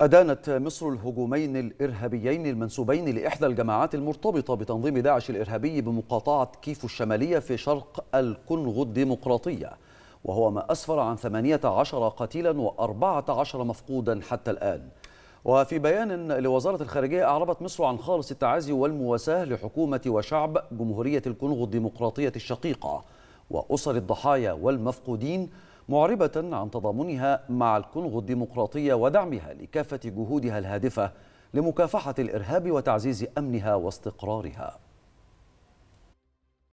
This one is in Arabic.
أدانت مصر الهجومين الإرهابيين المنسوبين لإحدى الجماعات المرتبطة بتنظيم داعش الإرهابي بمقاطعة كيفو الشمالية في شرق الكونغو الديمقراطية وهو ما أسفر عن 18 قتيلا و14 مفقودا حتى الآن وفي بيان لوزارة الخارجية أعربت مصر عن خالص التعازي والمواساة لحكومة وشعب جمهورية الكونغو الديمقراطية الشقيقة وأسر الضحايا والمفقودين معربة عن تضامنها مع الكونغو الديمقراطية ودعمها لكافة جهودها الهادفة لمكافحة الإرهاب وتعزيز أمنها واستقرارها